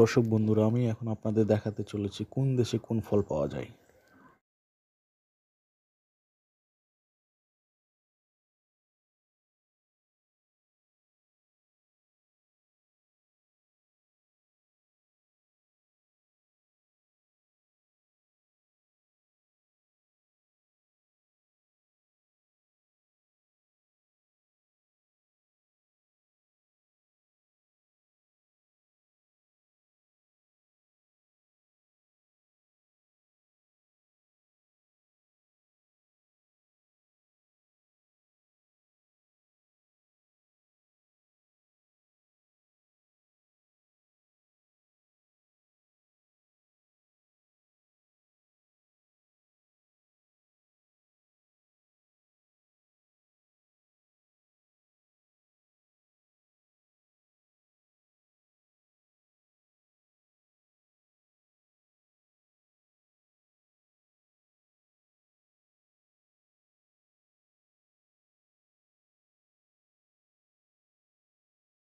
দর্শক বন্ধুরা আমি এখন আপনাদের দেখাতে চলেছি কোন দেশে কোন ফল পাওয়া যায়